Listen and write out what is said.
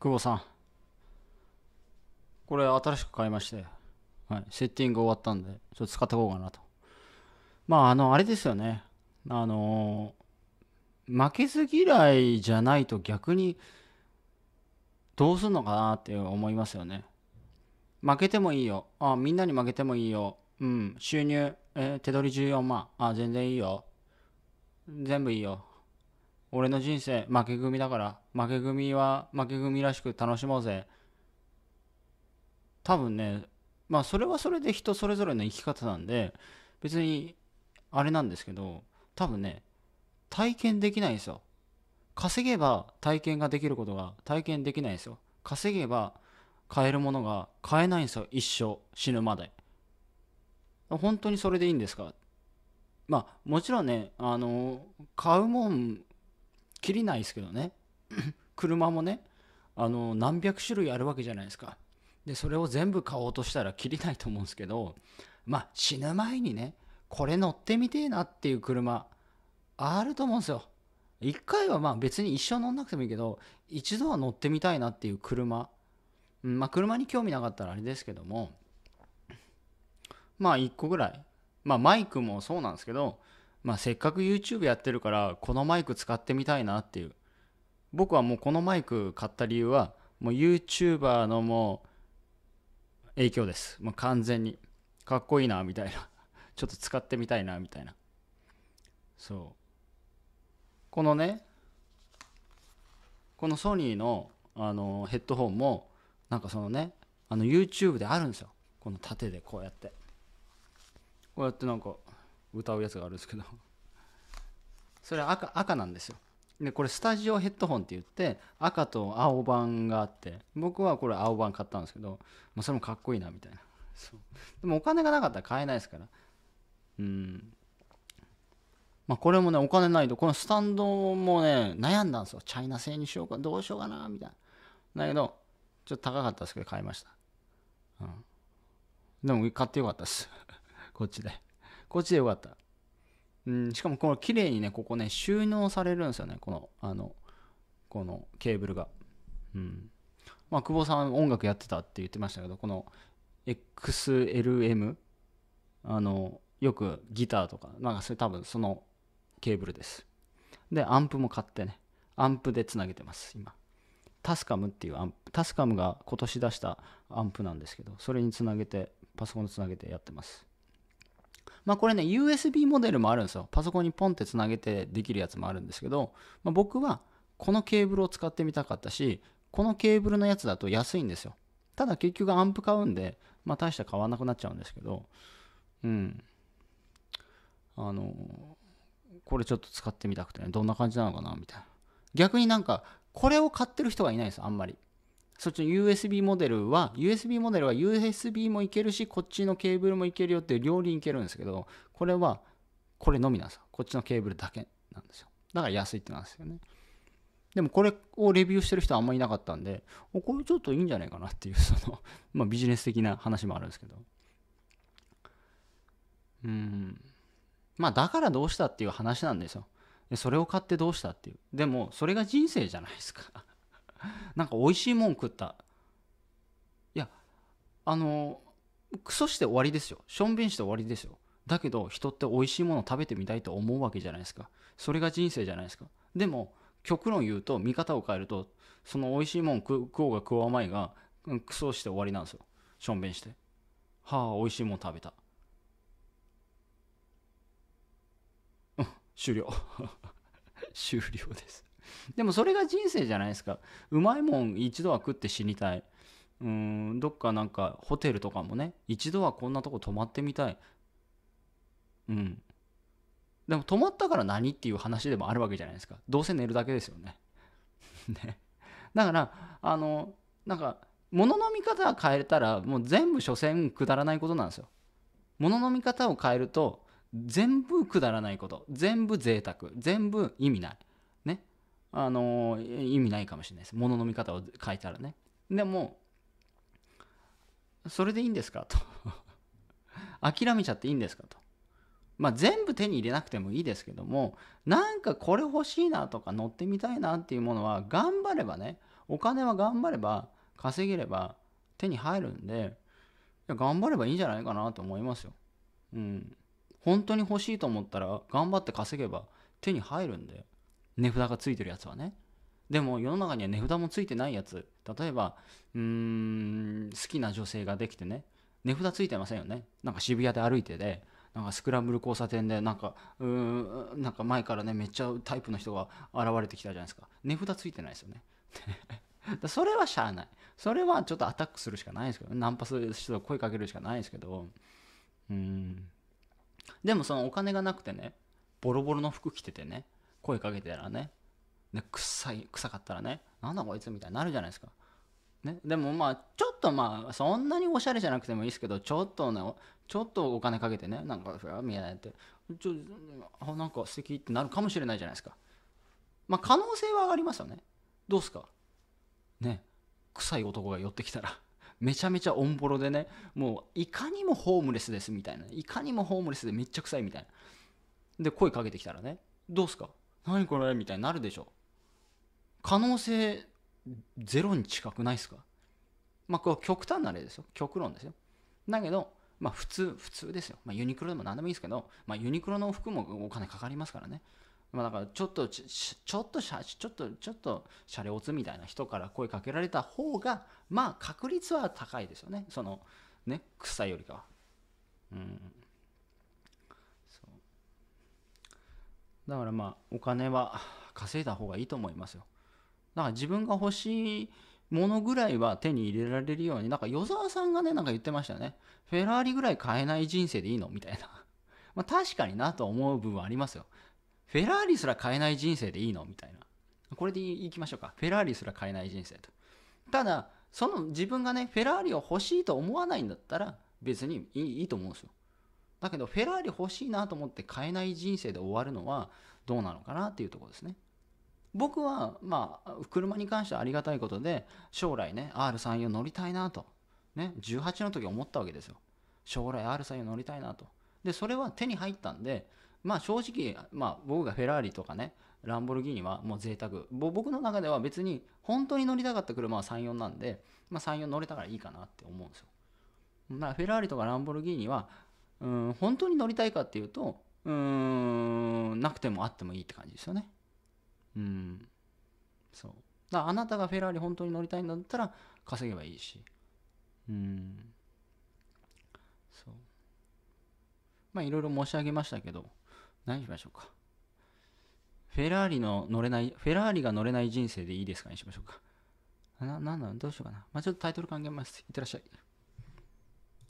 久保さんこれ新しく買いまして、はい、セッティング終わったんでちょっと使っていこうかなとまああのあれですよねあのー、負けず嫌いじゃないと逆にどうすんのかなって思いますよね負けてもいいよあみんなに負けてもいいようん収入、えー、手取り14万あ全然いいよ全部いいよ俺の人生負け組だから負け組は負け組らしく楽しもうぜ多分ねまあそれはそれで人それぞれの生き方なんで別にあれなんですけど多分ね体験できないんですよ稼げば体験ができることが体験できないんですよ稼げば買えるものが買えないんですよ一生死ぬまで本当にそれでいいんですかまあもちろんねあの買うもんきりないですけどね 車もねあの何百種類あるわけじゃないですかでそれを全部買おうとしたらきりないと思うんですけどまあ死ぬ前にねこれ乗ってみてえなっていう車あると思うんですよ一回はまあ別に一生乗んなくてもいいけど一度は乗ってみたいなっていう車、うん、まあ車に興味なかったらあれですけどもまあ一個ぐらいまあマイクもそうなんですけどまあ、せっかく YouTube やってるからこのマイク使ってみたいなっていう僕はもうこのマイク買った理由はもう YouTuber のもう影響ですまあ、完全にかっこいいなみたいなちょっと使ってみたいなみたいなそうこのねこのソニーのあのヘッドホンもなんかそのねあの YouTube であるんですよこの縦でこうやってこうやってなんか歌うやつがあるんですけど それ赤赤なんですよでこれスタジオヘッドホンって言って赤と青版があって僕はこれ青版買ったんですけど、まあ、それもかっこいいなみたいな そうでもお金がなかったら買えないですからうんまあこれもねお金ないとこのスタンドもね悩んだんですよチャイナ製にしようかどうしようかなみたいなだけどちょっと高かったですけど買いましたうんでも買ってよかったです こっちでこっちでよかった。うん、しかもこの綺麗にね、ここね、収納されるんですよね。この、あの、このケーブルが。うん。まあ、久保さん音楽やってたって言ってましたけど、この XLM、あの、よくギターとか、なんかそれ多分そのケーブルです。で、アンプも買ってね、アンプでつなげてます、今。タスカムっていうアンプ、タスカムが今年出したアンプなんですけど、それにつなげて、パソコンつなげてやってます。まあ、これね USB モデルもあるんですよパソコンにポンってつなげてできるやつもあるんですけど、まあ、僕はこのケーブルを使ってみたかったしこのケーブルのやつだと安いんですよただ結局アンプ買うんで、まあ、大した買わなくなっちゃうんですけどうんあのこれちょっと使ってみたくてねどんな感じなのかなみたいな逆になんかこれを買ってる人がいないんですあんまりそっちの USB モデルは USB モデルは USB もいけるしこっちのケーブルもいけるよっていう両輪いけるんですけどこれはこれのみなんですよこっちのケーブルだけなんですよだから安いってなんですよねでもこれをレビューしてる人はあんまりいなかったんでこれちょっといいんじゃないかなっていうそのまビジネス的な話もあるんですけどうんまあだからどうしたっていう話なんですよそれを買ってどうしたっていうでもそれが人生じゃないですか なんか美味しいもん食ったいやあのクソして終わりですよしょんべんして終わりですよだけど人って美味しいもの食べてみたいと思うわけじゃないですかそれが人生じゃないですかでも極論言うと見方を変えるとその美味しいもん食おうが食おうまいがクソして終わりなんですよしょんべんしてはあ美味しいもん食べた終了 終了ですでもそれが人生じゃないですか。うまいもん一度は食って死にたい。うんどっかなんかホテルとかもね一度はこんなとこ泊まってみたいうんでも泊まったから何っていう話でもあるわけじゃないですかどうせ寝るだけですよね ねだからあのなんか物の見方変えたらもう全部所詮くだらないことなんですよ物の見方を変えると全部くだらないこと全部贅沢全部意味ないあの意味ないかもしれないです物の見方を変えたらねでもそれでいいんですかと 諦めちゃっていいんですかとまあ全部手に入れなくてもいいですけどもなんかこれ欲しいなとか乗ってみたいなっていうものは頑張ればねお金は頑張れば稼げれば手に入るんで頑張ればいいんじゃないかなと思いますようん本当に欲しいと思ったら頑張って稼げば手に入るんで。値札がついてるやつはねでも世の中には値札もついてないやつ例えばうーん好きな女性ができてね値札ついてませんよねなんか渋谷で歩いてでなんかスクランブル交差点でなんかうーんなんか前からねめっちゃタイプの人が現れてきたじゃないですか値札ついてないですよね それはしゃあないそれはちょっとアタックするしかないですけど、ナンパする人声かけるしかないですけどうんでもそのお金がなくてねボロボロの服着ててね声かけてたらね、ね、臭い、臭かったらね、なんだこいつみたいになるじゃないですか。ね、でもまあ、ちょっとまあ、そんなにおしゃれじゃなくてもいいですけど、ちょっとね、ちょっとお金かけてね、なんか、見えないって、ちょ、あ、なんか素敵ってなるかもしれないじゃないですか。まあ、可能性はありますよね。どうすかね、臭い男が寄ってきたら。めちゃめちゃオンボロでねもういかにもホームレスですみたいないかにもホームレスでめっちゃ臭いみたいなで声かけてきたらねどうすか何これみたいになるでしょ可能性ゼロに近くないですかまあこう極端な例ですよ極論ですよだけどまあ普通普通ですよまあユニクロでも何でもいいですけどまあユニクロの服もお金かかりますからねまあだからちょっとちょっとしゃちょっとちょっと車両つみたいな人から声かけられた方がまあ確率は高いですよねそのね臭いよりかはうんだからまあお金は稼いだ方がいいと思いますよだから自分が欲しいものぐらいは手に入れられるようになんか与沢さんがねなんか言ってましたねフェラーリぐらい買えない人生でいいのみたいな まあ確かになと思う部分はありますよフェラーリすら買えない人生でいいのみたいなこれでいきましょうかフェラーリすら買えない人生とただその自分がねフェラーリを欲しいと思わないんだったら別にいいと思うんですよだけどフェラーリ欲しいなと思って買えない人生で終わるのはどうなのかなっていうとこですね。僕はまあ車に関してはありがたいことで将来ね R34 乗りたいなとね18の時思ったわけですよ将来 R34 乗りたいなとでそれは手に入ったんでまあ正直まあ僕がフェラーリとかねランボルギーニはもう贅沢僕の中では別に本当に乗りたかった車は34なんで、まあ、34乗れたからいいかなって思うんですよまらフェラーリとかランボルギーニはうん本当に乗りたいかっていうとうんなくてもあってもいいって感じですよね。うんそうだからあなたがフェラーリ本当に乗りたいんだったら稼げばいいしうんそうまあいろいろ申し上げましたけど何しましょうかフェラーリの乗れないフェラーリが乗れない人生でいいですかに、ね、しましょうかななんだどうしようかなまあちょっとタイトル考えますいってらっしゃい